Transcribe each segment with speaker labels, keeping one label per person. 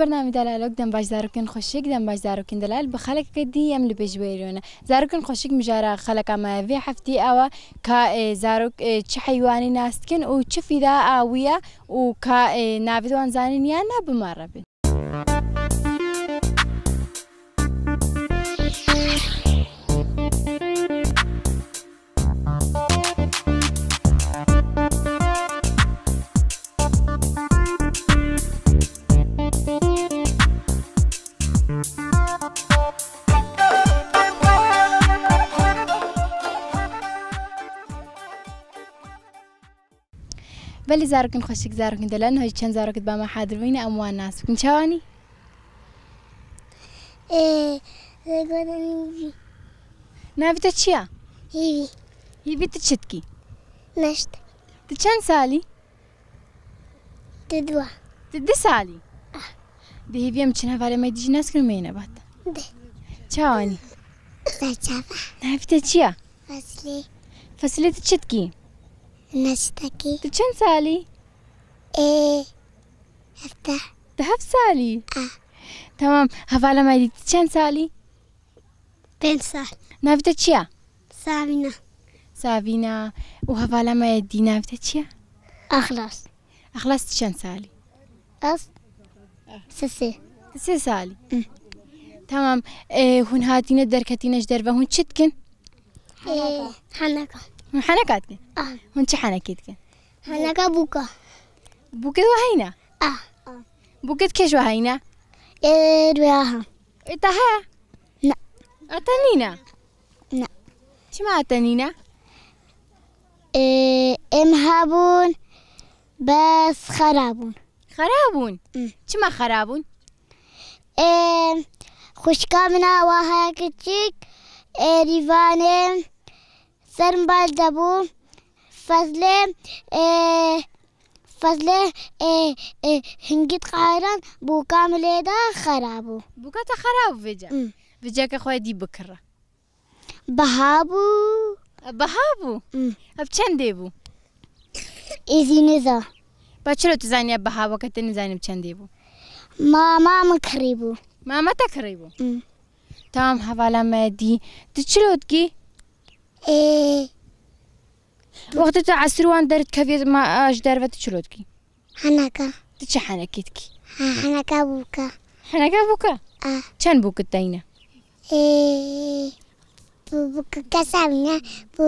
Speaker 1: برنامج دلالوک دن باش زارکن خوشیک دن باش زارکن دلال بخلق کدی ام لبج ویرونه زارکن خوشیک مجارا خلق ما في حفتي او كا آه، زارک آه، چه حیوانی ناستکن او چه فیدا آویه او كا آه، ناویدوان زانین یا نبماربن بلي زارك نخشك زارك انت لانه كان با ما حاضر وينا اموال ناس نه بیت چیا؟ نابي تشيا هيبي چت کی؟ نشت تشان دو تدوا تدي سالی؟ أه. دي هيبي امتشنها فالي ما دیجی ناس كل مينا بات نه بیت چیا؟ فصلی فصلی تو چت کی؟ نشتكي تشن سالي ايه افتح تهف سالي اه تمام هفالا ما يدي تشن سالي بين سال نافتا تشيا سابينا سافينا وهفالا ما يدي نافتا تشيا اخلص اخلص تشن سالي اص آه. سسي سسي سالي تمام إيه، هون هاتينا دركتينش دربة هون شتكن ايه حنكة حنا اه هنچ حنا كيتكن بوكا بوكا بوكت وهينا اه بوكا كيش وهينا إيروها إتها لا أتنينا لا شما أتنينا إيه إمهابون بس خرابون خرابون شما
Speaker 2: خرابون إيه خشكامنا وهاكتشيك إيه ريفانين سرم باز دبو فضل فضل هنگید قایران بو
Speaker 1: کامل دا خرابو بو کتا خراب ویجا ویجا که خواه دی بکره بهابو بهابو اب چنده بو ایزی نزا با چرا تو زنی اب بهابو کتا نزانیم چنده بو ماما مکری بو ماما کری بو تام حوالا مدی تو چرا تکی وقتی تو عصر وان درد کفی ما آش دروت چلود کی؟ حنکا تو چه حنکیت کی؟ حنکا بوکا حنکا بوکا؟ آه چند بوکت دینه؟
Speaker 2: buka samnya bu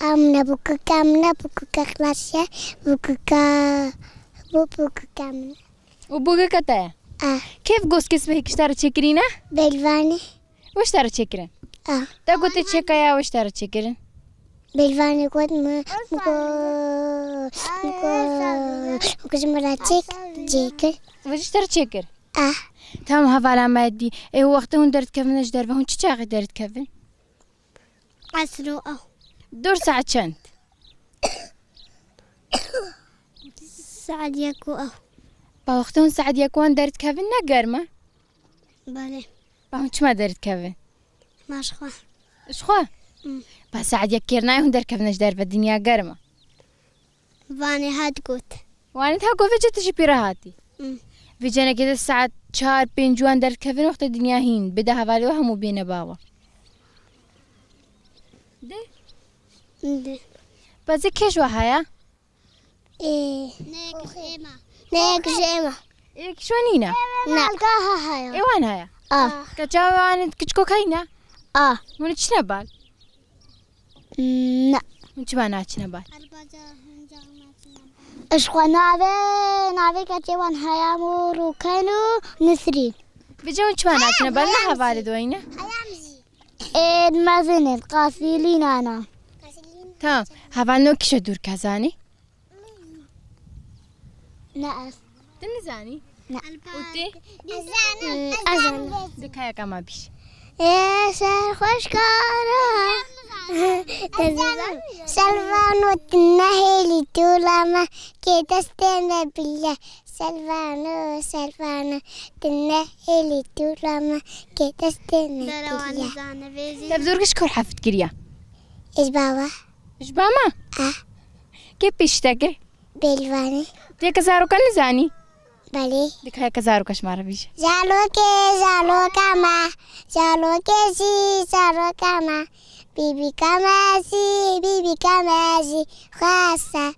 Speaker 2: amna buka kamna buka
Speaker 1: kelasnya buka بو buka کام. و بوگه کتا آه کیف گوز کس به کشتار چکری نه؟ بلوانی وش تار چکرن؟ А. Да го ти чека ја овој штара чекерен. Бельвани год мы го го кожмара чек чекер. وش تر تشكر؟ اه تمام هذا على مادي اي وقت هون درت كفن اش دربه هون تشاغي درت كفن
Speaker 2: عسرو اه
Speaker 1: دور ساعة شنت
Speaker 2: سعد يكو اه
Speaker 1: با وقت هون سعد يكوان درت كفن نقر ما بله با ما درت كفن ما شخوا شخوا با سعد یک أنا هون در کفنش در به أنا گرمه وانی هاد گوت وانی أنا گوت چه تشی پیره هاتی أنا جانا كده الساعة شهر بين جوان در كفن وقت الدنيا هين بدا هفالي وهم وبين باوا ده ده بس كيش وهايا ايه
Speaker 2: نيك جيما
Speaker 1: نيك جيما ايه شو نينا نعم كاها ايه وين هايا اه كتشاوي وانا كتشكوك هينا آه من چی نبال؟ نه من چی بنا چی نبال؟
Speaker 2: اشخوا ناوه ناوه کچه وان حیام و روکن و نسرین بجا من چی بنا چی نبال نه حوالی دوینه؟ حیام زی
Speaker 1: اید مزنه قاسیلی نانا تا، حوال نو کشو دور کزانی؟ نه از دن زانی؟ نه البته ازانم ازانم دکایه یکم بیشه يا شهر
Speaker 2: خوش سلفانو تنهي لتولا ما كي تستنى بالله سلفانو سلفانو تنهي لتولا ما كي تستنى بالله
Speaker 1: لبزورك طيب حفت كريا إجبابا إجباما؟ أه كيف بيشتاكي؟ بالواني ديك زارو كان बड़े दिखाए कजारों का शुमार भी
Speaker 2: जालो के जालो का माँ जालो के सी जालो का माँ बीबी का मैसी बीबी का मैसी खासा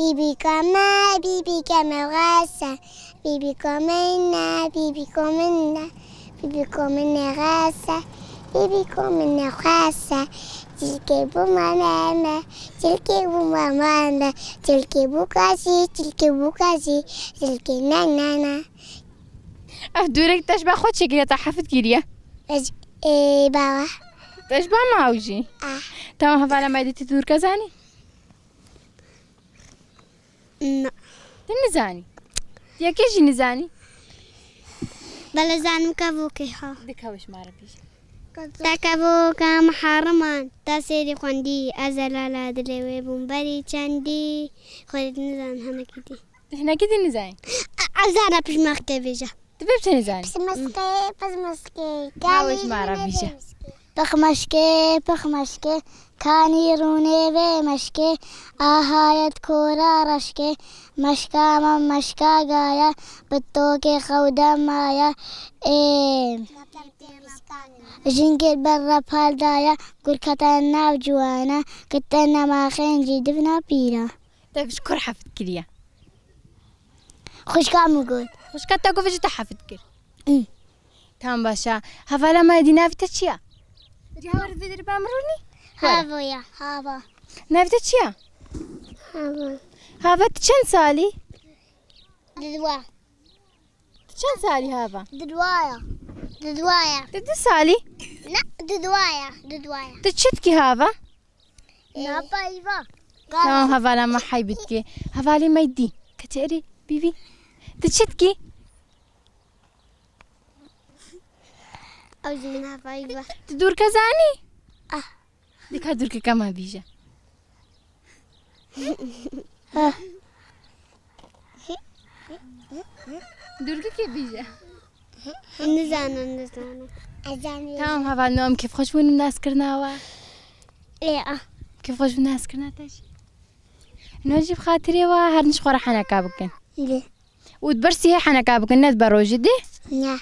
Speaker 2: बीबी का मैं बीबी का मैं खासा बीबी को मैना बीबी को मैना बीबी को मैंने खासा बीबी को मैंने खासा تركبوا منانا تركبوا مامانا تركبوا كاسي تركبوا كاسي تركي نانا
Speaker 1: اف دورك تشبه خود شكلها تحفت كيريا بس ايه اه، بابا تشبه ماوجي اه تمام هفعلا ما يدتي دور كزاني نا نزاني يا كيجي نزاني بلا زانم كابوكي ها دكاوش ما ربيش
Speaker 2: کم حرمان تسیری خوندی از الالا و بومبری چندی خودت نزن هنه کدی هنه کدی نزن از هر پیش مخته بیجا تو ببچه نزن پس مسکه پس مسکه نوش مارا بیجا پخ مشکه پخ مشکه کانی رونه و مشکه آهایت کورا رشکه مشکا من مشکا گایا بتو که خودم آیا ایم جنجل برا بالدايا قل كتنا وجوانا كتنا ما خين جدفنا پیرا
Speaker 1: طيب شكون حفظ کریا خوش كام قول خوش كتا قفج تحفظ كل ام تام باشا هفالا ما دينا في تشيا
Speaker 2: جاور في یا هوا هافا يا هافا
Speaker 1: هوا تشيا هافا هافا تشن سالي
Speaker 2: ددوا تشن
Speaker 1: سالي هافا
Speaker 2: ددوايا ددواية تدسالي؟ لا ددواية ددواية
Speaker 1: تتشتكي إيه. هذا؟
Speaker 2: لا بايبا تمام هذا لما
Speaker 1: حي بتكي هبا لي ما يدي كتيري بيبي تتشتكي؟
Speaker 2: أوزين هبا إيفا
Speaker 1: تدور كزاني؟ آه ديك هدور كما بيجا أه. دور كي
Speaker 2: بيجا نزانه نزانه تمام هذا النوم
Speaker 1: كيف خوش وين الناس كرناوا ايه آه. كيف خوش الناس كرناتاش نوجي بخاطري وهر نشخور حنا كابكن ليه وتبرسي هي حنا كابكن نت بروجي
Speaker 3: دي نعم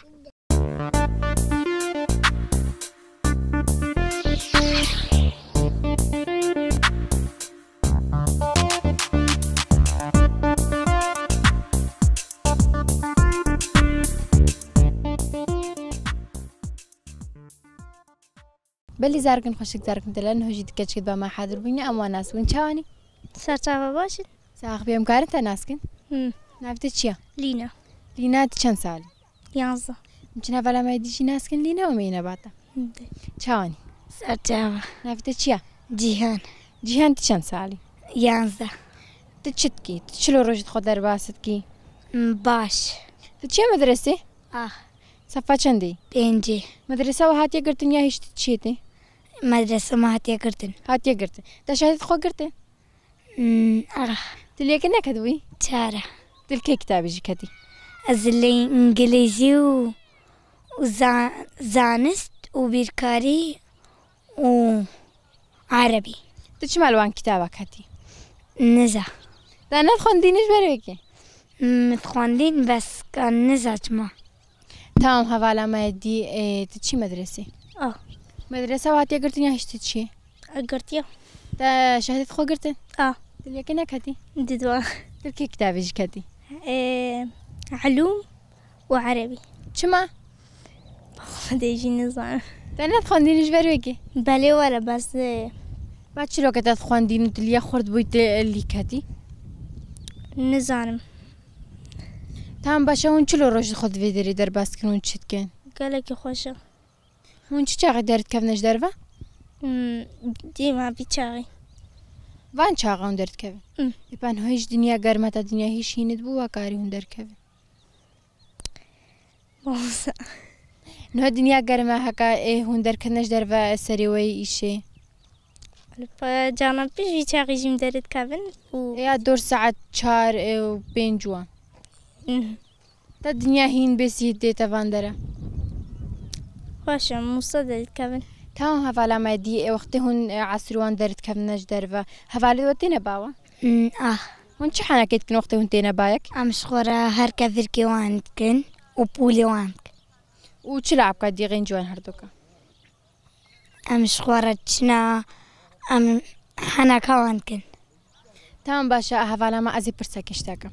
Speaker 1: بلی بەلی زارکن خوۆشک زارکن لەن هۆژی کد با ما حادر بووینە ئەمە ناسبوون چاوانی سەرچاوە باشن ساخ بێم کارت تا ناسکن لینا لینا لینە چند سال؟ ساڵی یانزە چنا ما دیشی ناسکن لینا لینەوە مینەباتە چاوانی سەرچاوە ناوتە چییە جیهان جیهان چەند ساڵی یانزە تو چتکی چلو خود در باست کی؟ باش تو چیە مدرسێ؟ ئا آه. سەفا چەندی پێنجێ مدرسەوە هاتیە گرتنیا هیچ چێتی؟ مدرسه ما هاتیه گرتن هاتیه گرتن تا شهادت خو گرتن آره تلیه که نکدوی چاره دل که کتابی جی کدی از انگلیزی
Speaker 2: و زانست و بیرکاری
Speaker 1: و عربی تو چی مالوان کتابا کدی نزا دا نت خوندینش برای که متخوندین بس که نزا چما تمام حوالا ما دی تو چی مدرسی آه مدرسة وهاتي يا هشتت شي قرتيا تا شهادة خو قرتن اه تلي كنا كاتي ددوا تركي كتابي جكاتي ايه علوم وعربي شما بدي جي نظام تانا دين جبر ويكي بالي ولا بس ما تشلو كتا دين تلي خورد بويت اللي كاتي نظام تام باشا ونشلو روش خود فيدري در باسكن ونشت كان
Speaker 2: قالك خوشه
Speaker 1: Hon çiçeği derit kevne derve? Dima bir çağı. Van çağı hon derit kevin. İpan hiç dünya garmata dünya hiç hinet bu vakari hon derit kevin. Olsa. نه دنیا گرمه هکا ای هندر کنش در و سری وی ایشه پا جانا پیش وی چاقی جیم دارد کبن یا دور ساعت چار و پینجوان تا دنیا هین بسیه دیتا وان داره باشە موسە هفالا ما دي ئێوەختی هون ئاسروان اه، دەردکەونەش دەرەوە هەڤالەوە تێنە باوە آه. هون چ حانەکەیت کنۆختی هون تێنە باەک ئەم شخۆرە هەرکە ذرکێوان بکەن و پولێوان بکەن و چ لابکە دیغێن جوان هەردووکە ئەم شخۆرە چنا ئەم كن بکەن باشا هفالا ما ازي پرسە کشتەکەم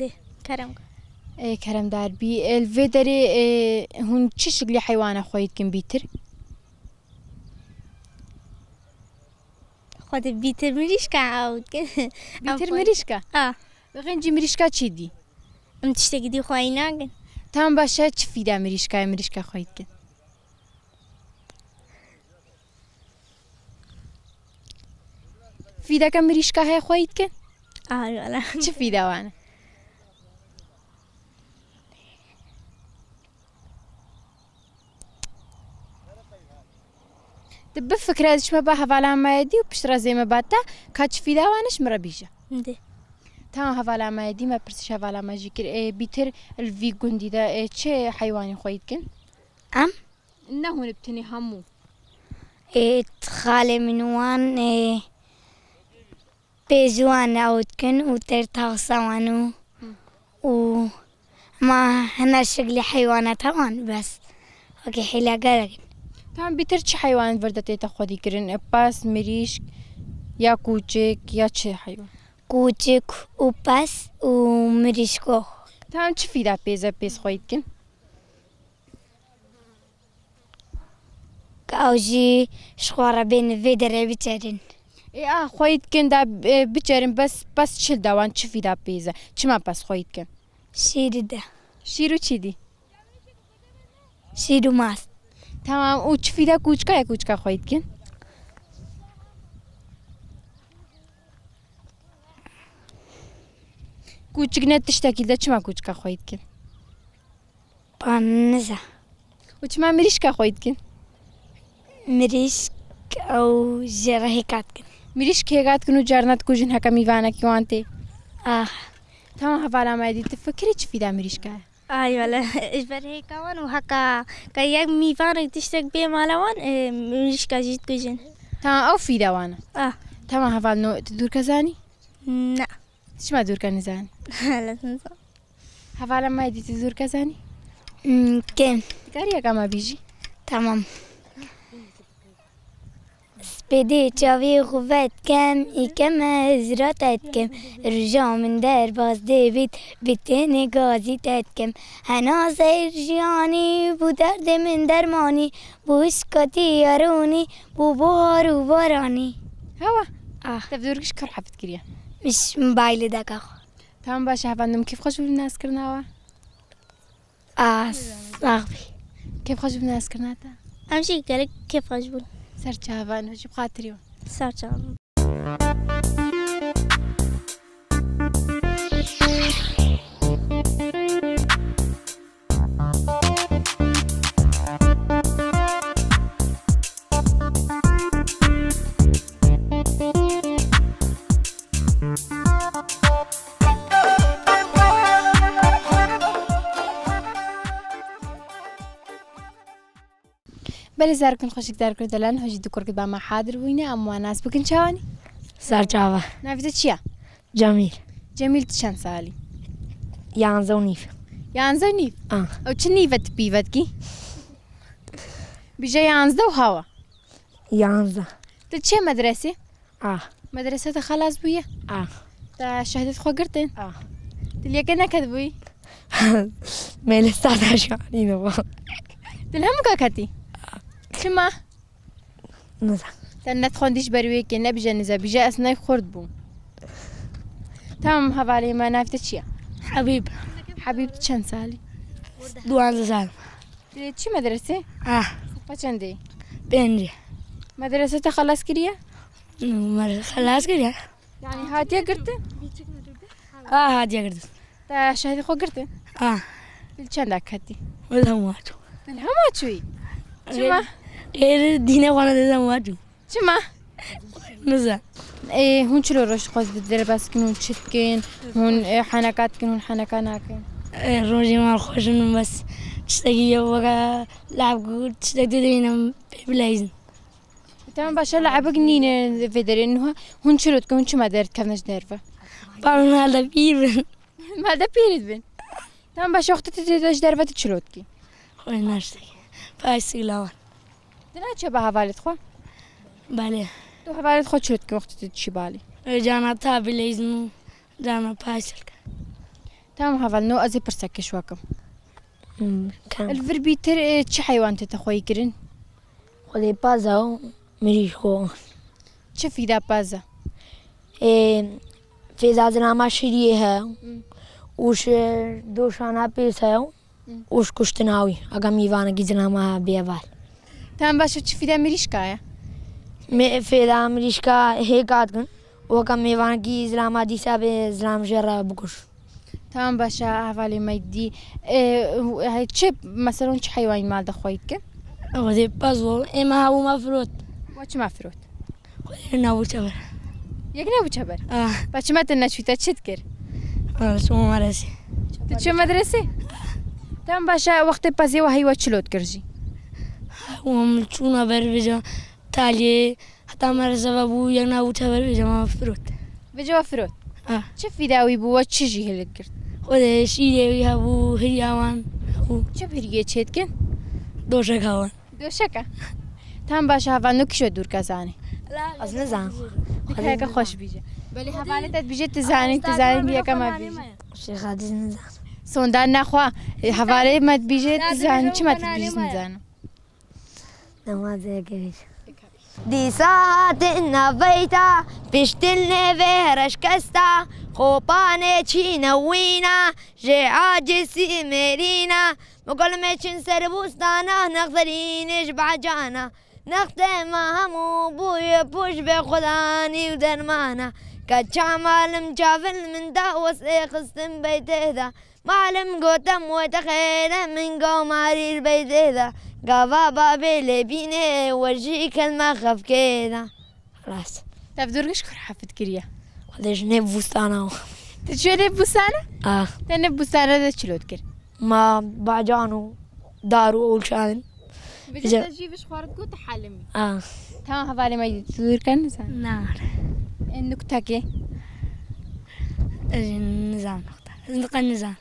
Speaker 1: دێ كرمك کەرەمدار بی لێ دەرێ هون چ شکلی حیوانە خۆیتکن بیتر خۆت بیتر مریشکە ئەوتر مریشکە آه. غەنجی مریشکا چی دی ئەم تشتێکی دی خۆی ناگەن تام باشە چ فیدا مریشکای مریشکە خۆیتکن فیدەکە مریشکە هەیە خۆیتکن چ فیداوانە بفكرة شما بها فعلا ما يدي وبشترى زي ما باتا كاتش في داوانش مرة بيجا تا هفالا ما يدي ما برسش هفالا ما جيكر اي بيتر الفي قندي دا اي تشي حيواني خويتكن ام انه نبتني همو اي تخالي من وان اي بيزوان اوتكن
Speaker 2: وتر تغصوانو و ما هنا شغلي
Speaker 1: حيوانات هون بس اوكي حلا قالك تام بیتر چه حیوان ورده تیتا خودی کرن پاس مریش یا کوچک یا چه حیوان کوچک و پاس و مریش کو تام چه فیدا پیزه پیز خواهید کن اوجی شخوارا بین وی دره بیچارین اه خواهید کن دا بیچارین بس بس چل دوان چه فیدا پیزه چه ما پس خواهید کن شیر ده شیرو چی دی شیرو ماست تمام او چه فیده کوچکا یا کوچکا خواهید کن؟ کوچک نه تشتکیل ده چما کوچکا خواهید کن؟ پانزه او چما مریشکا خواهید کن؟ مریشک او جره هکات کن مریشک هکات کن و جرنات کجن حکا میوانه کیوانتی؟ آه تمام حوالا مایدید فکری چه فیده مریشکا
Speaker 4: اي لا
Speaker 2: اجبر
Speaker 1: هيك وان وهكا كياك مي فارق تشتك بي مالا وان مش كاجيت كوجن تمام او في دوانا اه تمام هفال نو تدور كزاني لا ايش ما دور كان لا تنسى هفال ما يدي تدور كزاني كان كاريا كما بيجي تمام
Speaker 2: بدی چاوی خوبت کم ای کم از کم رجا من در باز دیوید بیتن گازی تت کم هنا زیر جیانی بو درد من درمانی بو اسکاتی یارونی بو
Speaker 1: بو و بارانی هوا آه تبدورگش کار حفت کریه مش موبایل دکا خو تمام باشه هفندم کیف خوش بودن ناس کرنا آس... آخ بی کیف خوش ناس کرنا تا همشی گلک کیف خوش بودن Serçava, nojib xatiriyo. Serçava. Thank you. بله زار کن بەلی زارکن خۆشک دارکرد دەلەن هۆژی دو کوردی باما حادر بووینە ئەموان ناس بکن سر چاوانی سارچاوە ناویدە چییە؟ جامیل جەمیل چەند ساڵی یانزە و نیف یانزە نیف ئەو چ نیڤەت پیڤەتکی؟ بژە یانزدە و هوا هاوە تو چه مدرسه آه مدرسه تا خلاص آه تا آه شەهدت خۆگرتن؟ نکد نەکەت بووی؟
Speaker 4: مێ لە نبا
Speaker 1: دل هەموو کاکەتی؟ كلمة نزا تنا تخون ديش برويك نبجا نزا بجا اسناي خرد بو تمام هف علي ما نافت شيا حبيب حبيب تشان سالي دوان زال إيه، تشي آه. مدرسة اه باتشندي بينجي مدرسة خلاص كريا خلاص كريا يعني هادية قرت اه هادية قرت تا شهدي خو قرت اه تشندك هدي والهمات الهمات شوي شو ما إيه. Eri dine bana dedem var. Cuma. Nuza. ايه هون شلو روش قوس بالدرباس كنون تشتكين هون حنكات كنون حنكاناكين روجي ما خوشن بس تشتكي وقا لعب قول تشتك دينا بلايزن تمام باشا لعب جنينة فيدر انه هون شلو تكون هون ما دارت كنش دارفة بعمل هذا بيرن ما دا بيرد بن تمام باشا اختي تتدش دارفة تشلوتكي خوين ناشتكي فايسي لوان دینا چه به حوالت خوا؟ بله تو حوالت خوا چرت که وقتی چی بالی؟ جانا تا بلیزنو جانا پایسل کن تمام حوال نو ازی پرسکش وکم الفر بیتر چه حیوان ته خوی کرن؟ خودی پازا و
Speaker 4: مریش خو چه فیدا پازا؟ فیدا زناما شریه ہے اوش دوشانا پیس ہے اوش کشتناوی اگم ایوانا کی زناما بیوال Tamam başka çifiden mirişkaya. Me feda mirişka he kadgın. O kam mevan ki İslam hadisi abi İslam jara bukuş. تمام باشا هفالي ميدي هاي
Speaker 1: تشيب مثلا شي حيوان مال دخويتك غادي بازو اما هو مفروض واش مفروض خلينا وتبر يقنا وتبر اه باش ما تنش فيتا تشتكر اه شو مدرسي تشو مدرسي تمام باشا وقت بازي وهي وتشلوت كرجي
Speaker 4: هم چون بر بجا تالی حتی و بو یک نبوته بر بجا ما فروت. بجا فروت؟
Speaker 1: چه فیداوی بو و چه جی هلت کرد خودش ها بو هری هوان چه پریگه چید کن؟
Speaker 4: دوشک هوان
Speaker 1: دوشک تم باشه هوا نو کشو دور کزانی از نزان خدا که خوش بیجه بلی هوا تت بیجه تزانی تزانی که کما بیجه
Speaker 4: شیخ عزیز نزان
Speaker 1: سوندان نخوا حواله مت بیجه
Speaker 4: تزانی چی مت بیجه نزانم
Speaker 2: Namazı
Speaker 1: gewiss.
Speaker 4: Die Saate نظيتها بشتلني فهرش كستا خوباني شي نوينا جي عاجسي ميرينا مقلمش نسر بوستانا نغذري نشبع جانا نختمها مو بوي بوش بخداني ودرمانا كتشامل مجافل من دا وسيخ استن بيته معلم گوتم و من گو البيت ذا دا قابا بابي لبيني ورجيك المخف كده دور تفدر شكر حفظ كريا هذا جنب بوستانا
Speaker 1: تشرب بوستانا؟ اه تنب بوستانا ده شلوت كر ما بعجانو دارو اول شان بدي تجيب شخورتك وتحلمي اه تمام هفالي ما يدور كان نزان نار النكتة كي نزان نقطة نزان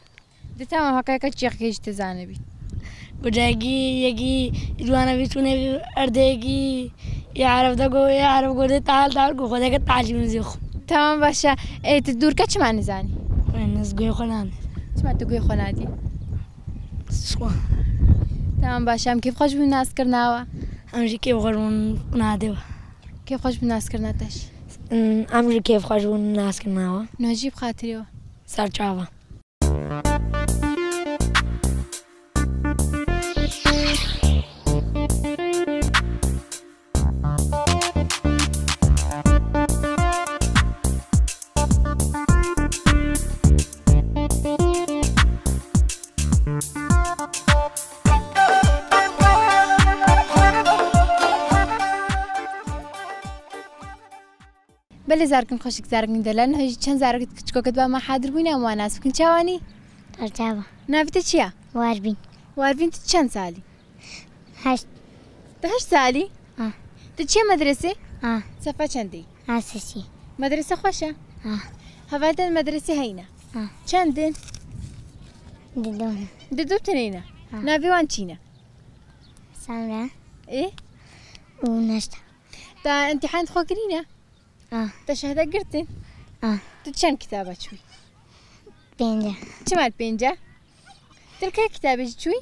Speaker 1: دیتا ما حقا یکا چی خیش تزانه بید بجا اگی یکی ایدوانا بیتونه ارده اگی ای عرب دگو ای عرب گرده تال تال گو خود اگه تعلیم نزی تمام باشه ایت دور که چی زانی؟ من از خونه چی معنی تو خونه دی؟ سخوا تمام باشه هم کیف خوش بیم کرنا و؟ همشه کی خوش بیم ناده و کیف خوش بیم ناس کرنا تش؟
Speaker 4: همشه کیف خوش بیم ناس کرنا و؟
Speaker 1: نجیب خاطری و؟ سرچاوه لە زارکن خۆشک زارگن دەلا هەژ چەند زارگت کچکۆکت بە ما حادر بووینە وان ناسکن چاوانی ئەرجاوە ناویتە چییە؟ واربین واربین چەند سالی؟ هەشت هەشت سالی؟ تو چیە مەدرسێ؟ سەفا چەندی؟ ئاسسی مەدرسە خۆشە؟ هەوادەن مەدرسێ هەینە چەندن؟ ددو تنینە ناویوان چینە؟ سامرا؟ ئێ؟ نەشتا تا ئەتیحان خۆگرینە؟ تشهده گرتین؟ تو چند کتابه چوی؟ پینجه چمال پینجه؟ تلکه کتابه چوی؟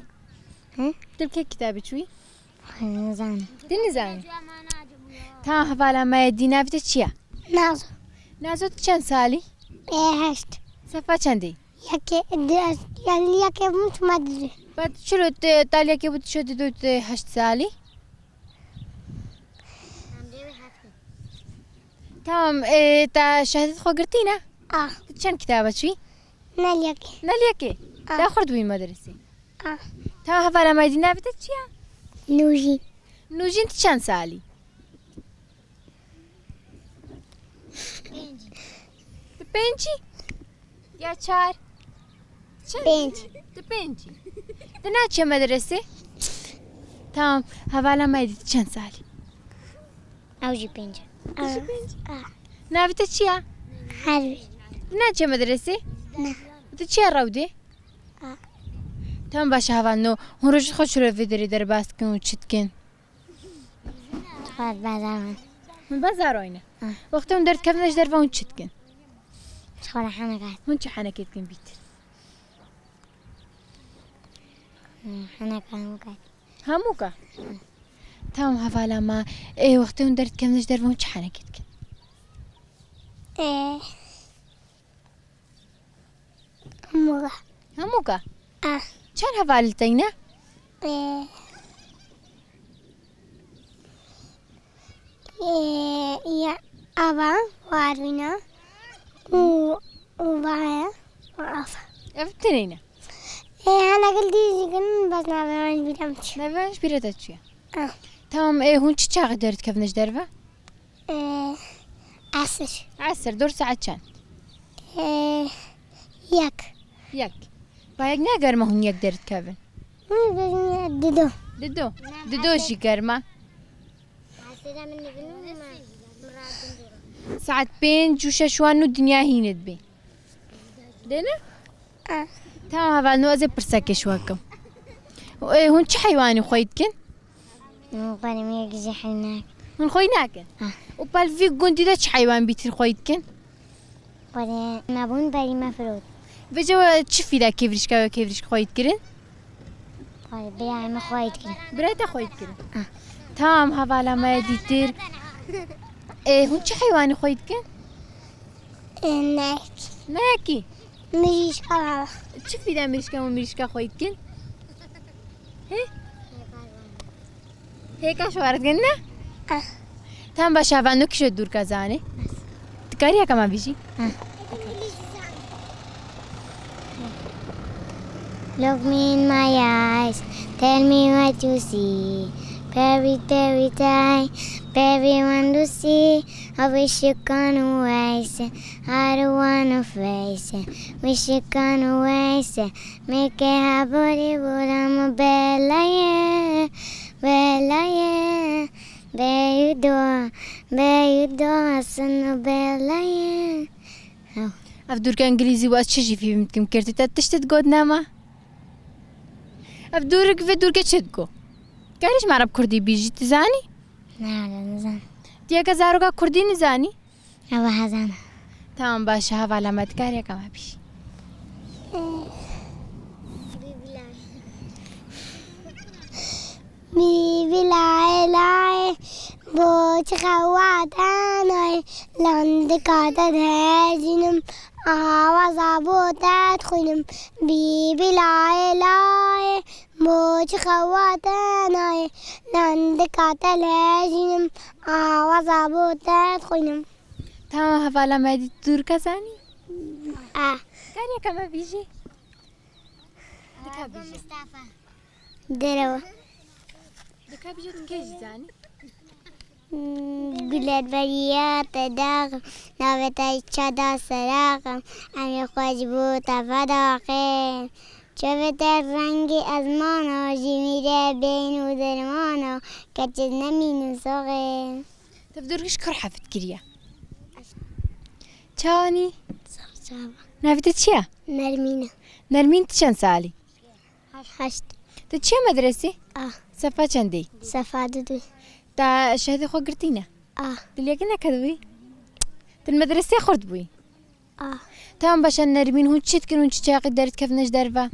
Speaker 1: تلکه کتابه چوی؟ نزن دین تا حوالا ما دینا بیت چیه؟ نازو نازو تو چند سالی؟ هشت صفحه چندی؟ یکی یکی یکی بود مدرسه بعد چرا تالی یکی بود شده دو هشت سالی؟ تمام تا شهادت خو قرتينا اه كم كتابك شي ناليك ناليك لا خرد وين مدرسة اه تا هفالا ما يدينا چی شی نوجی نوجی انت شان سالی؟ پنجی یا چار پنج تو پنجی تو نه چه مدرسه تام حوالا ما چند سالی اوجی پنجی نه ویت اسیا. هری. نه چه مدرسه؟ نه. ویت اسیا راودی. آه. تم باشه هوا نو. اون روز خوش رو ویدری در باز کن و چت کن. خوب بازار. من بازار آینه. وقتی من درد که منش در وان چت کن. من چه حنا کتک می‌کند؟ هم چه حنا کتک می‌کند؟ حنا که هم گاهی. هم تمام حفالا ما اي وقتهم درت كم نش دربهم شحنة كتكن ايه هموكا هموكا اه شان حفالة تينا ايه
Speaker 2: يا أبا وارينا و
Speaker 1: وبايا وأفا أفتنينا إيه أنا قلت يجي بس ما بيعمل بيرمش ما بيعمل بيرتاتشيا آه تمام ايه هون شي شاغي دارت كيف نجدرفة؟ ايه عصر عصر دور ساعة كان؟ ايه يك يك بايق ناقر ما هون يك دارت كيفن؟ ددو ددو ددو شي قرمة؟ ساعت بين جوشة شوانو دنيا هينت بي دينا؟ اه تمام هذا ازي برساكي شواكم ايه هون شي حيواني خويتكن؟ مقارم یک زحل ناکن من خوی ناکن؟ ها و پل فی گوندی دا چه حیوان بیتر خوید کن؟ قره مبون بری مفرود و جا چه فیده کیوریش که کیوریش خوید کرن؟
Speaker 2: قره برای همه خوید کرن برای تا خوید کرن؟ ها
Speaker 1: تام حوالا ما دیتر اه هون چه حیوان خوید کن؟ نکی نکی؟ مریشکا چه فیده مریشکا و مریشکا خوید کن؟ هيك شوارتنا اه تام باشا تكاريا كمان بيجي Look me in my eyes,
Speaker 2: tell me what you see. Very, very tight, very want to see. I wish you gone away, I don't wanna face it. Wish you gone away, say. Make it happen, but I'm a بلاین به یاد دار
Speaker 1: به یاد دار اصلا بلاین از دور که انگلیسی باشی چجیب میکنیم کردی تا تشتت گذنامه از دور که به دور کت گذی کاریش معرف کردی بیجیت زنی نه زن دیگه گزاروکا کردی نزنی آره زن تا باشه حالا متکاری که ما بیش
Speaker 2: कुछ कौवाता नहीं लंद काटत है जिनम आवाज आबोता खुनम बीबी लाए लाए मोच कौवाता नहीं लंद काटल है
Speaker 1: تمام هفالا ما دي تركا ثاني
Speaker 2: اه ثانية كما بيجي دكا بيجي مصطفى دروا
Speaker 1: دكا بيجي تنكيجي ثاني
Speaker 2: قلت بريات داغم نابت الشدا سراغم أمي خجبوت فداقين شفت الرنج أزمانه جميلة بين وزلمانه كتجنا من صغير
Speaker 1: تبدر إيش كرحة في تكريا تاني صعبة نابت تشيا نرمينا نرمين تشان سالي هشت تشيا مدرسي اه صفا چندي صفا دودي تا شهادة خو قرتينا اه دليا كنا كذبي تا المدرسه خرد بوي اه تمام باش نرمين هون تشيت كنون تشتاقي دارت كيف نش دارفا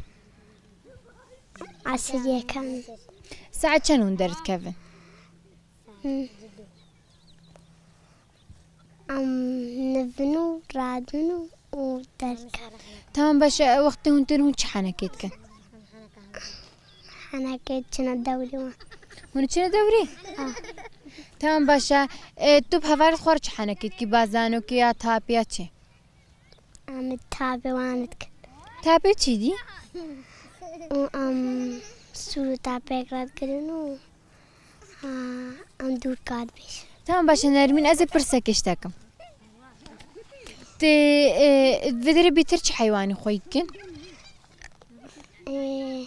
Speaker 2: عسية كان
Speaker 1: ساعة شنون هون دارت كيفن ام نبنو رادنو ودارك تمام باش وقت هون تنون شحنكيت كان حنكيت كنا الدولة Bunun içine devri. Tamam başa. E, tu havar xor çhana kit ki bazano ki ya tapiya çi. Am tabi vanet kit. Tabi çi di? Am
Speaker 2: suru tabi grad kirinu. Am dur kad biş.
Speaker 1: Tamam başa Nermin ez pirsa kiştakim. Te vedere bitir çi hayvani xoykin. Eee.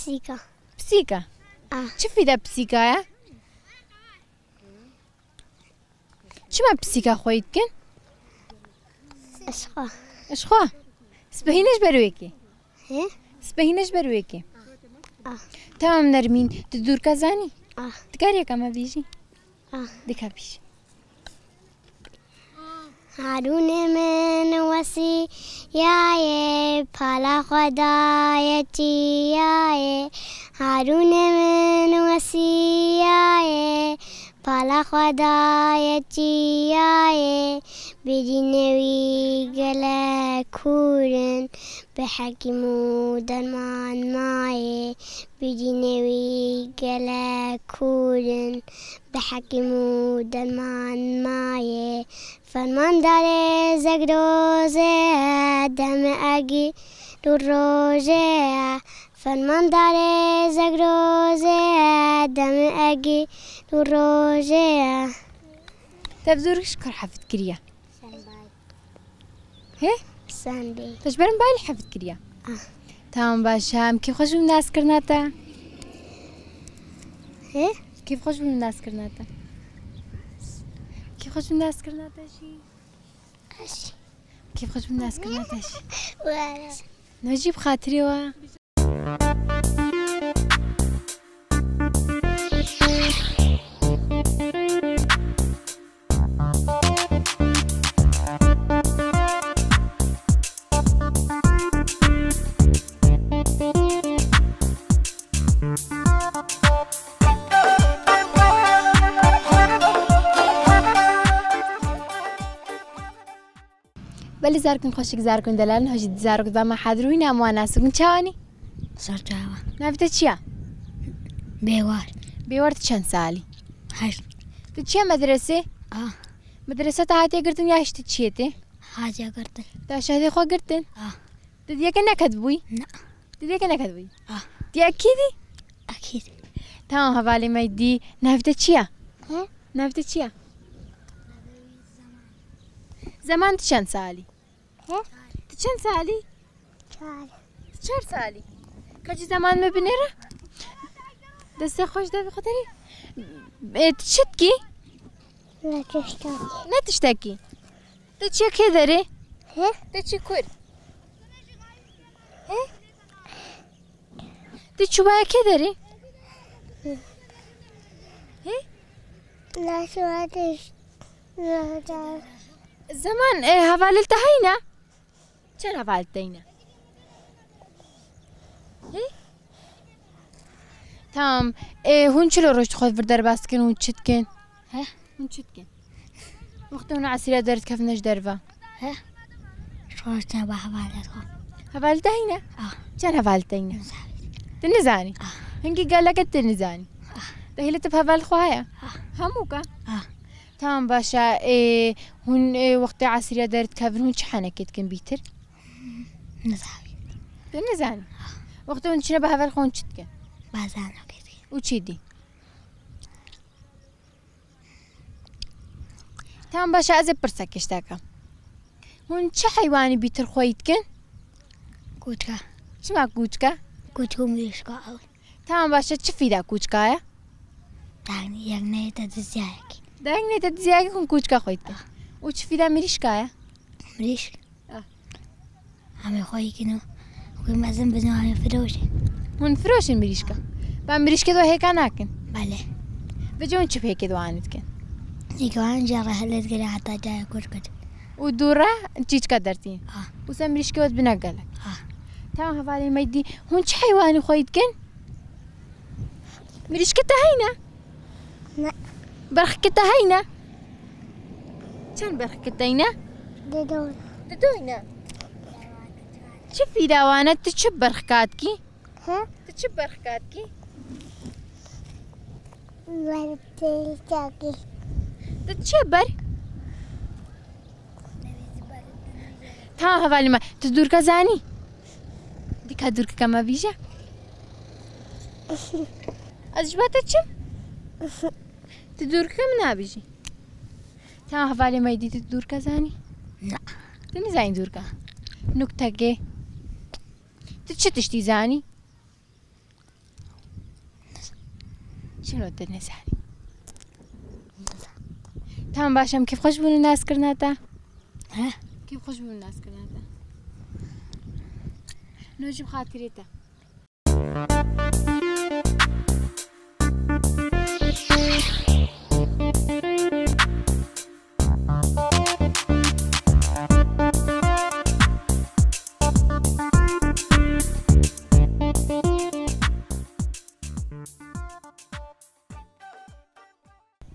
Speaker 1: بسيكة بسيكة اه شوفي دا بسيكة يا شو ما بسيكة خويا كان اشخوا اشخوا سبهينش برويكي هي سبهينش برويكي اه تمام نرمین تدور کازانی اه تکاری کما بیجی اه دیکا بیجی
Speaker 2: हारून मन वसी याये फाला खदायची याये हारून मन वसी याये Pala khwada ya chiya ye Bidinevi gala kuren Behaki mudan man maye Bidinevi gala kuren Behaki mudan man maye Farman dare zagroze Dam agi du roze Farman dare zagroze آدم أجي تب تبزورك شكر حفظ كريا هي ساندي
Speaker 1: برم باید حفظ كريا آه. تمام باشم كيف خوش الناس كرناتا خوش بود نسکرناتا؟ كيف خوش الناس كرناتا كيف خوش الناس كرناتا شي اشي كيف خوش الناس كرناتا شي نجيب خاطري وا بەلی زارکن خۆشک زارکن دەلان هۆژی دزارکدامە حادروی ناموان ناسگون چاوانی سەر چاوە ناویتە چییە؟ بێوار بێوەرد چند ساڵی هشت تو مدرسة؟ آه مدرسة تا هااتێگرتن یاشتی چێتێ؟ حاجگرتن تا شادی خۆگرتن؟ آه. دیەکە نەکەت بووی؟ آه. دیەکە نەکەت بووی؟ دیکیدی؟ ئەکیید تاوان هەواڵی مەدی ناوتە چییە؟ ناوتە چییە؟ زەمان چەند ساڵی؟ چەند ساڵی؟ چەند ساڵی؟ کەجی زەمان مە بنێرە؟ دسته خوش ده بخاطری چت کی نه تشتکی؟ تو چی که داری تو چی کور تو چوبای که داری لا شو زمان حوالی نه؟ چرا حوالی نه؟ تمام ايه هون شلون روش تاخذ بردر باسكن هون تشتكن ها هون تشتكن وقت هون عسيرة درت كيف نج درفا ها شوشتنا بحفالتكم هفالتا هنا اه كان هفالتا هنا تنزاني اه هنكي قال لك تنزاني اه تهيلة تبها هايا اه هموكا اه تمام باشا ايه هون ايه وقت عسيرة درت كيف هون شحنك كمبيوتر نزاني تنزاني وقت هون شنو بحفال خون تشتكن چی دی؟ تام از ئەزێ پرسە کم اون چه حیوانی بیتر کوچک بکەن کوچکە چما کوچکە کوچکمشکە ئەو تام باشە باشه فیدا کوچکایە یەک نێتە دزیایەکی دەنگ نێتە دزیایکی خون او خۆیت و فیده فیدا مریشکایە مریش ئەمە خۆیکن و خۆی مەزم بزنو همه فرۆژین منفروش مريشكا با مريشكا دو انا كن بله بجون شوف هيك دوانت كن نيكوان جرى هلت قلي حتى جاي كركد ودورة تيج كدرتين اه وسام مريشكا ود بنقلك اه تمام هفالي يدي هون شي حيوان خويت كن مريشكا تهينا لا برخ كتهينا شن برخكا تهينا ددونا ددونا شوفي داوانة تشب برخكاتكي ها تو چه برخ کی؟ بر تیل کی تو چه بر؟ تا حوالی ما تو دور که زنی؟ دیگه دور که ما بیجه؟ از جبا تا چم؟ تو دور که ما بیجی؟ تا خوالی ما دیدی تو دور که زنی؟ نه تو نیزانی دور که نکته گه تو چه تشتی زنی؟ چیرۆ دەنێزاری تام باشم که خۆش بوون ناسکردناتە کی خۆش بوون ناسکردناتە نوۆژم خاترێتە.
Speaker 3: Thank you.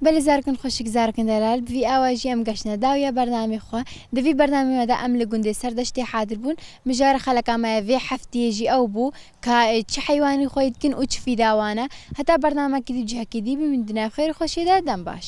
Speaker 1: بە لە زارکن خۆشک زارکن دەلال دوی ئاواژی ئەم گەشتە داویە بەرنامی خۆ دەوی بەرنامەدا ئەم لە گوندی سەردەشتی حادر بوون مژارە خەلەکامایە وێ هەفتێژی ئەو بوو کە چ حیوانی خۆیتکن و چفی داوانە هەتا بەرنامەکی دیجیهەکی دیبی من دنیا خێر خۆشیدا دەم باش.